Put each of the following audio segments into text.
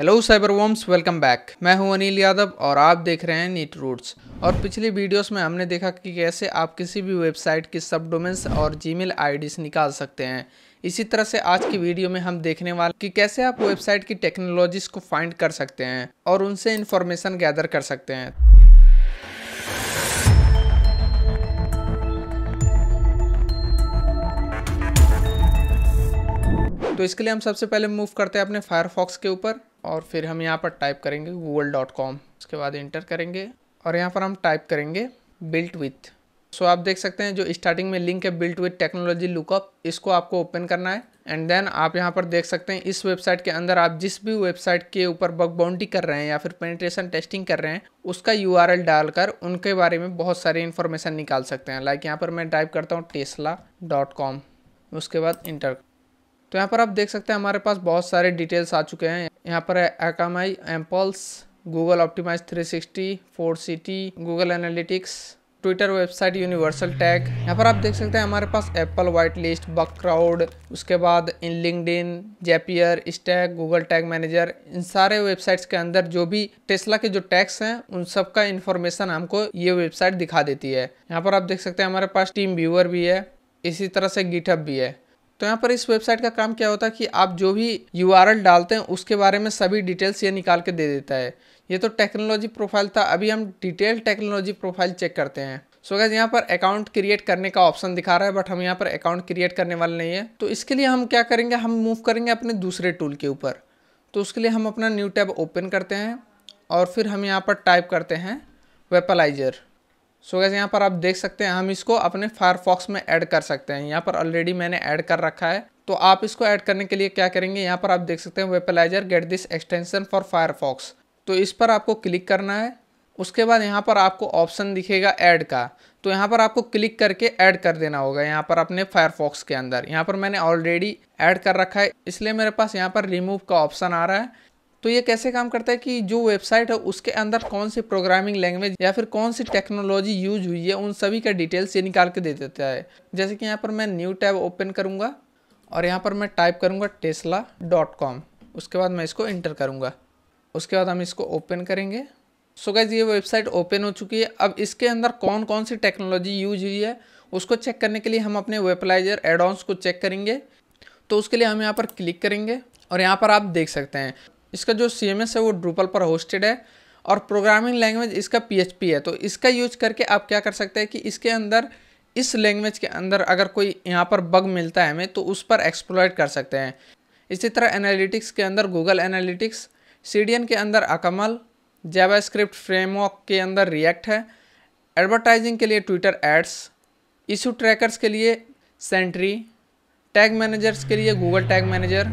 hello cyber worms welcome back मैं हूं अनिल यादव और आप देख रहे हैं नीट रूट्स और पिछली वीडियोस में हमने देखा कि कैसे आप किसी भी वेबसाइट की सब डोमेन्स और जीमेल आईडीज निकाल सकते हैं इसी तरह से आज की वीडियो में हम देखने वाले कि कैसे आप वेबसाइट की टेक्नोलॉजीज को फाइंड कर सकते हैं और उनसे इन्फॉर्मेशन गैदर कर सकते हैं तो इसके लिए हम सबसे पहले मूव करते हैं अपने फायरफॉक्स के ऊपर और फिर हम यहाँ पर टाइप करेंगे गूगल डॉट कॉम उसके बाद इंटर करेंगे और यहाँ पर हम टाइप करेंगे बिल्ट विथ सो आप देख सकते हैं जो स्टार्टिंग में लिंक है बिल्ट विथ टेक्नोलॉजी लुकअप इसको आपको ओपन करना है एंड देन आप यहाँ पर देख सकते हैं इस वेबसाइट के अंदर आप जिस भी वेबसाइट के ऊपर बग बाउंड्री कर रहे हैं या फिर पेनिट्रेशन टेस्टिंग कर रहे हैं उसका यू डालकर उनके बारे में बहुत सारी इन्फॉर्मेशन निकाल सकते हैं लाइक यहाँ पर मैं टाइप करता हूँ टेस्ला उसके बाद इंटर तो यहाँ पर आप देख सकते हैं हमारे पास बहुत सारे डिटेल्स आ चुके हैं यहाँ पर है Akamai mPulse Google Optimize 360, four city Google Analytics Twitter website universal tag यहाँ पर आप देख सकते हैं हमारे पास apple white list Bugcrowd उसके बाद इन LinkedIn Zapier stag Google tag manager इन सारे वेबसाइट्स के अंदर जो भी टेस्ला के जो टैक्स हैं उन सब का इन्फॉर्मेशन हमको ये वेबसाइट दिखा देती है यहाँ पर आप देख सकते हैं हमारे पास टीम व्यूअर भी है इसी तरह से गिटअप भी है तो यहाँ पर इस वेबसाइट का काम क्या होता है कि आप जो भी यू डालते हैं उसके बारे में सभी डिटेल्स ये निकाल के दे देता है ये तो टेक्नोलॉजी प्रोफाइल था अभी हम डिटेल टेक्नोलॉजी प्रोफाइल चेक करते हैं सो गैस यहाँ पर अकाउंट क्रिएट करने का ऑप्शन दिखा रहा है बट हम यहाँ पर अकाउंट क्रिएट करने वाले नहीं है तो इसके लिए हम क्या करेंगे हम मूव करेंगे अपने दूसरे टूल के ऊपर तो उसके लिए हम अपना न्यू टैब ओपन करते हैं और फिर हम यहाँ पर टाइप करते हैं वेपलाइजर सो गैस यहाँ पर आप देख सकते हैं हम इसको अपने फायरफॉक्स में ऐड कर सकते हैं यहाँ पर ऑलरेडी मैंने ऐड कर रखा है तो आप इसको ऐड करने के लिए क्या करेंगे यहाँ पर आप देख सकते हैं Wappalyzer get this extension for Firefox तो इस पर आपको क्लिक करना है उसके बाद यहाँ पर आपको ऑप्शन दिखेगा ऐड का तो यहाँ पर आपको क्लिक करके ऐड कर देना होगा यहाँ पर अपने फायरफॉक्स के अंदर यहाँ पर मैंने ऑलरेडी ऐड कर रखा है इसलिए मेरे पास यहाँ पर रिमूव का ऑप्शन आ रहा है तो ये कैसे काम करता है कि जो वेबसाइट है उसके अंदर कौन सी प्रोग्रामिंग लैंग्वेज या फिर कौन सी टेक्नोलॉजी यूज हुई है उन सभी का डिटेल्स ये निकाल के दे देता है जैसे कि यहाँ पर मैं न्यू टैब ओपन करूँगा और यहाँ पर मैं टाइप करूँगा टेस्ला डॉट कॉम उसके बाद मैं इसको इंटर करूँगा उसके बाद हम इसको ओपन करेंगे सो गैज ये वेबसाइट ओपन हो चुकी है अब इसके अंदर कौन कौन सी टेक्नोलॉजी यूज हुई है उसको चेक करने के लिए हम अपने वेपलाइजर एडॉन्स को चेक करेंगे तो उसके लिए हम यहाँ पर क्लिक करेंगे और यहाँ पर आप देख सकते हैं इसका जो सी है वो ड्रूपल पर होस्टेड है और प्रोग्रामिंग लैंग्वेज इसका पी है तो इसका यूज करके आप क्या कर सकते हैं कि इसके अंदर इस लैंग्वेज के अंदर अगर कोई यहाँ पर बग मिलता है हमें तो उस पर एक्सप्लोइट कर सकते हैं इसी तरह एनालिटिक्स के अंदर गूगल एनालिटिक्स सी के अंदर अकमल जावास्क्रिप्ट फ्रेमवर्क के अंदर रिएक्ट है एडवर्टाइजिंग के लिए ट्विटर एड्स इशू ट्रैकर्स के लिए सेंट्री टैग मैनेजर्स के लिए गूगल टैग मैनेजर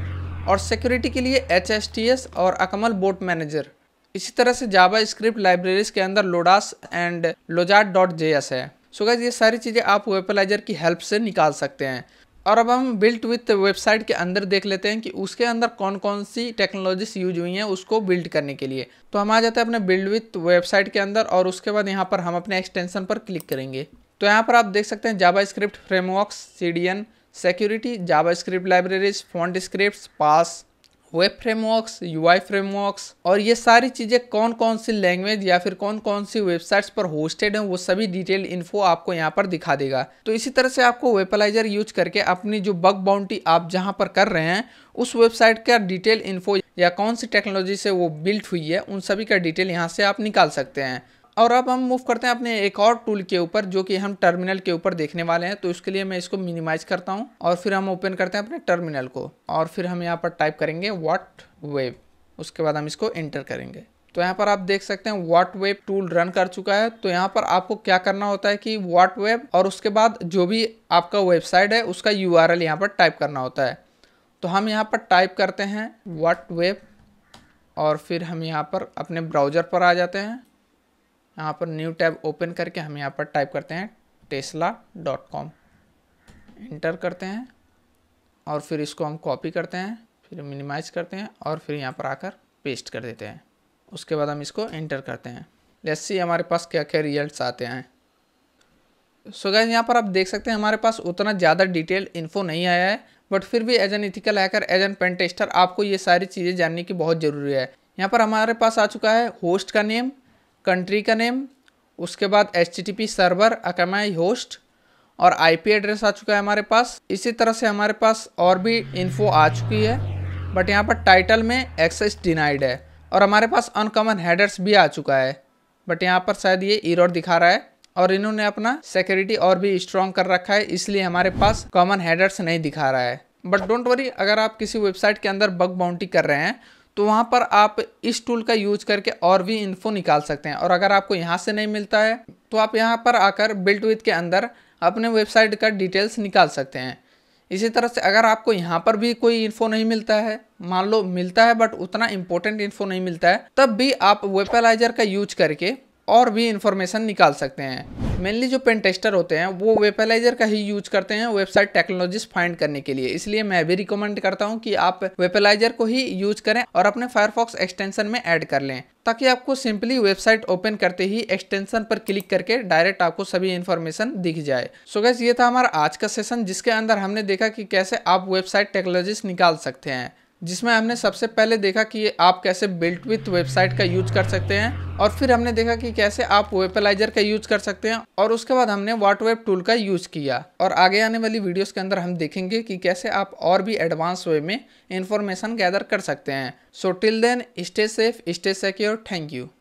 और सिक्योरिटी के लिए एच और अकमल बोट मैनेजर इसी तरह से जावा स्क्रिप्ट लाइब्रेरीज के अंदर Lodash and Lozad dot J S है सो so गैस ये सारी चीज़ें आप वेपलाइजर की हेल्प से निकाल सकते हैं और अब हम बिल्ट विथ वेबसाइट के अंदर देख लेते हैं कि उसके अंदर कौन कौन सी टेक्नोलॉजीज यूज हुई हैं उसको बिल्ड करने के लिए तो हम आ जाते हैं अपने बिल्ड विथ वेबसाइट के अंदर और उसके बाद यहाँ पर हम अपने एक्सटेंशन पर क्लिक करेंगे तो यहाँ पर आप देख सकते हैं JavaScript framework see security, JavaScript libraries, font scripts, pass, web frameworks UI frameworks और ये सारी चीज़ें कौन कौन सी लैंग्वेज या फिर कौन कौन सी वेबसाइट्स पर होस्टेड हैं वो सभी डिटेल इन्फो आपको यहाँ पर दिखा देगा तो इसी तरह से आपको वेपलाइजर यूज करके अपनी जो बग बाउंड्री आप जहाँ पर कर रहे हैं उस वेबसाइट का डिटेल इन्फो या कौन सी टेक्नोलॉजी से वो बिल्ट हुई है उन सभी का डिटेल यहाँ से आप निकाल सकते हैं और अब हम मूव करते हैं अपने एक और टूल के ऊपर जो कि हम टर्मिनल के ऊपर देखने वाले हैं तो इसके लिए मैं इसको मिनिमाइज करता हूँ और फिर हम ओपन करते हैं अपने टर्मिनल को और फिर हम यहाँ पर टाइप करेंगे वॉट वेब उसके बाद हम इसको एंटर करेंगे तो यहाँ पर आप देख सकते हैं वाट वेब टूल रन कर चुका है तो यहाँ पर आपको क्या करना होता है कि वाट वेब और उसके बाद जो भी आपका वेबसाइट है उसका यू आर एल यहाँ पर टाइप करना होता है तो हम यहाँ पर टाइप करते हैं वाट वेब और फिर हम यहाँ पर अपने ब्राउज़र पर आ जाते हैं यहाँ पर न्यू टैब ओपन करके हम यहाँ पर टाइप करते हैं टेस्ला डॉट कॉम इंटर करते हैं और फिर इसको हम कॉपी करते हैं फिर मिनिमाइज करते हैं और फिर यहाँ पर आकर पेस्ट कर देते हैं उसके बाद हम इसको इंटर करते हैं लेट्स सी हमारे पास क्या क्या रिजल्ट्स आते हैं सो गैस यहाँ पर आप देख सकते हैं हमारे पास उतना ज़्यादा डिटेल इन्फो नहीं आया है बट फिर भी as an ethical hacker as an pen tester आपको ये सारी चीज़ें जानने की बहुत ज़रूरी है यहाँ पर हमारे पास आ चुका है होस्ट का नेम कंट्री का नेम उसके बाद H T server Akamai host और आईपी एड्रेस आ चुका है हमारे पास इसी तरह से हमारे पास और भी इन्फो आ चुकी है बट यहाँ पर टाइटल में एक्सेस डिनाइड है और हमारे पास अनकॉमन हेडर्स भी आ चुका है बट यहाँ पर शायद ये इरर दिखा रहा है और इन्होंने अपना सिक्योरिटी और भी स्ट्रॉन्ग कर रखा है इसलिए हमारे पास कॉमन हेडर्स नहीं दिखा रहा है बट डोंट वरी अगर आप किसी वेबसाइट के अंदर बग बाउंटी कर रहे हैं तो वहाँ पर आप इस टूल का यूज करके और भी इन्फो निकाल सकते हैं और अगर आपको यहाँ से नहीं मिलता है तो आप यहाँ पर आकर बिल्ट विथ के अंदर अपने वेबसाइट का डिटेल्स निकाल सकते हैं इसी तरह से अगर आपको यहाँ पर भी कोई इन्फो नहीं मिलता है मान लो मिलता है बट उतना इम्पोर्टेंट इन्फो नहीं मिलता है तब भी आप वेपलाइजर का यूज करके और भी इन्फॉर्मेशन निकाल सकते हैं मेनली जो पेन टेस्टर होते हैं वो वेपलाइजर का ही यूज करते हैं वेबसाइट टेक्नोलॉजी फाइंड करने के लिए इसलिए मैं भी रिकमेंड करता हूँ कि आप वेपलाइजर को ही यूज करें और अपने फायरफॉक्स एक्सटेंशन में ऐड कर लें ताकि आपको सिंपली वेबसाइट ओपन करते ही एक्सटेंशन पर क्लिक करके डायरेक्ट आपको सभी इन्फॉर्मेशन दिख जाए सो गैस ये था हमारा आज का सेशन जिसके अंदर हमने देखा कि कैसे आप वेबसाइट टेक्नोलॉजी निकाल सकते हैं जिसमें हमने सबसे पहले देखा कि आप कैसे बिल्ट विथ वेबसाइट का यूज कर सकते हैं और फिर हमने देखा कि कैसे आप वेपलाइजर का यूज कर सकते हैं और उसके बाद हमने वाट वेब टूल का यूज किया और आगे आने वाली वीडियोस के अंदर हम देखेंगे कि कैसे आप और भी एडवांस वे में इंफॉर्मेशन गैदर कर सकते हैं so till then stay safe stay secure thank you